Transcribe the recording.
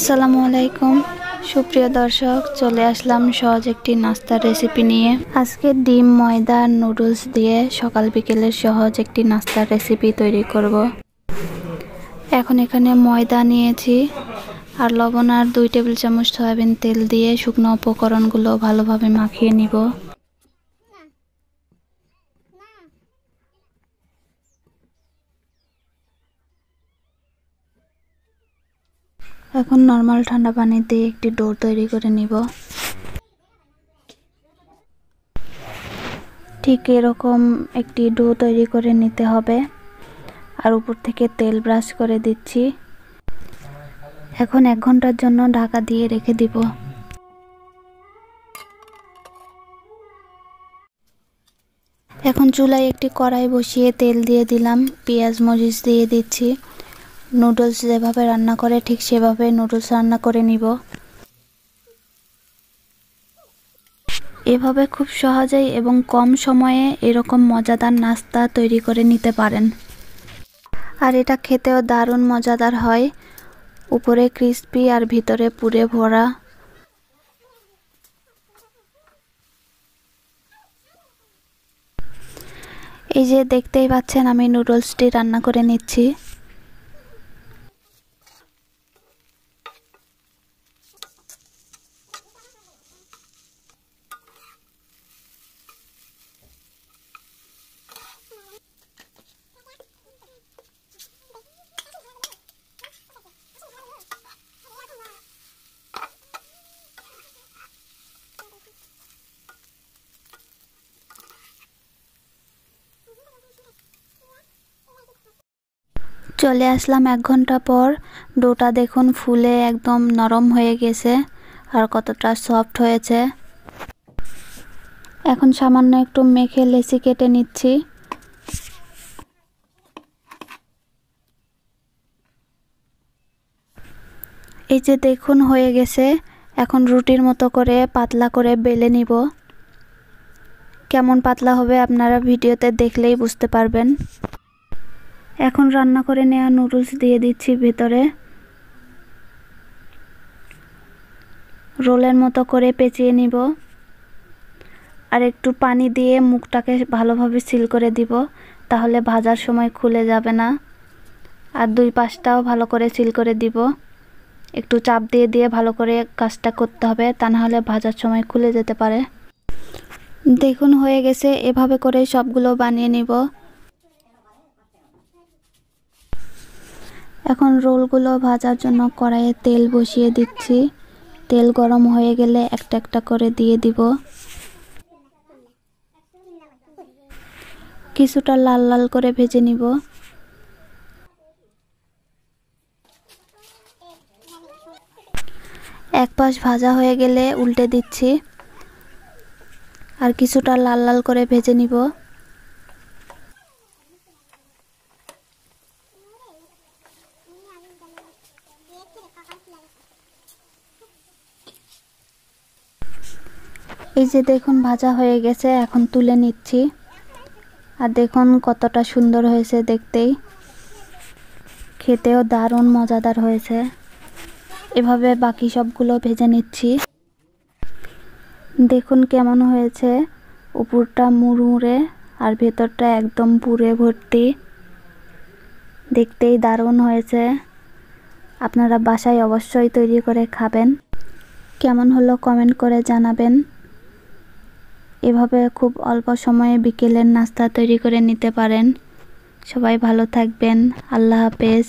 আসসালামু আলাইকুম সুপ্রিয় দর্শক চলে আসলাম সহজ একটি নাস্তার রেসিপি নিয়ে আজকে ডিম ময়দা নুডলস দিয়ে সকাল বিকেলের সহজ একটি নাস্তার রেসিপি তৈরি করব। এখন এখানে ময়দা নিয়েছি আর লবণ আর দুই টেবিল চামচ সয়াবিন তেল দিয়ে শুকনো উপকরণগুলো ভালোভাবে মাখিয়ে নিব এখন নর্মাল ঠান্ডা পানি দিয়ে একটি ডোর তৈরি করে নিব ঠিক এরকম একটি ডো তৈরি করে নিতে হবে আর উপর থেকে তেল ব্রাশ করে দিচ্ছি এখন এক ঘন্টার জন্য ঢাকা দিয়ে রেখে দিব এখন চুলায় একটি কড়াই বসিয়ে তেল দিয়ে দিলাম পেঁয়াজ মরিচ দিয়ে দিচ্ছি নুডলস যেভাবে রান্না করে ঠিক সেভাবে নুডলস রান্না করে নিব এভাবে খুব সহজেই এবং কম সময়ে এরকম মজাদার নাস্তা তৈরি করে নিতে পারেন আর এটা খেতেও দারুণ মজাদার হয় উপরে ক্রিসপি আর ভিতরে পুরে ভরা এই যে দেখতেই পাচ্ছেন আমি নুডলসটি রান্না করে নিচ্ছি চলে আসলাম এক ঘন্টা পর ডোটা দেখুন ফুলে একদম নরম হয়ে গেছে আর কতটা সফট হয়েছে এখন সামান্য একটু মেখে লেসি কেটে নিচ্ছি এই যে দেখুন হয়ে গেছে এখন রুটির মতো করে পাতলা করে বেলে নিব কেমন পাতলা হবে আপনারা ভিডিওতে দেখলেই বুঝতে পারবেন এখন রান্না করে নেওয়া নুডলস দিয়ে দিচ্ছি ভেতরে রোলের মতো করে পেঁচিয়ে নিব আর একটু পানি দিয়ে মুখটাকে ভালোভাবে সিল করে দিব তাহলে ভাজার সময় খুলে যাবে না আর দুই পাশটাও ভালো করে সিল করে দিব একটু চাপ দিয়ে দিয়ে ভালো করে কাজটা করতে হবে তা নাহলে ভাজার সময় খুলে যেতে পারে দেখুন হয়ে গেছে এভাবে করে সবগুলো বানিয়ে নিব এখন রোলগুলো ভাজার জন্য কড়াইয়ে তেল বসিয়ে দিচ্ছি তেল গরম হয়ে গেলে একটা একটা করে দিয়ে দিব কিছুটা লাল লাল করে ভেজে নিব এক পাশ ভাজা হয়ে গেলে উল্টে দিচ্ছি আর কিছুটা লাল লাল করে ভেজে নিব এই যে দেখুন ভাজা হয়ে গেছে এখন তুলে নিচ্ছি আর দেখুন কতটা সুন্দর হয়েছে দেখতেই খেতেও দারুণ মজাদার হয়েছে এভাবে বাকি সবগুলো ভেজে নিচ্ছি দেখুন কেমন হয়েছে উপরটা মুড়মুড়ে আর ভেতরটা একদম পুরে ভর্তি দেখতেই দারুণ হয়েছে আপনারা বাসায় অবশ্যই তৈরি করে খাবেন কেমন হলো কমেন্ট করে জানাবেন এভাবে খুব অল্প সময়ে বিকেলের নাস্তা তৈরি করে নিতে পারেন সবাই ভালো থাকবেন আল্লাহ হাফেজ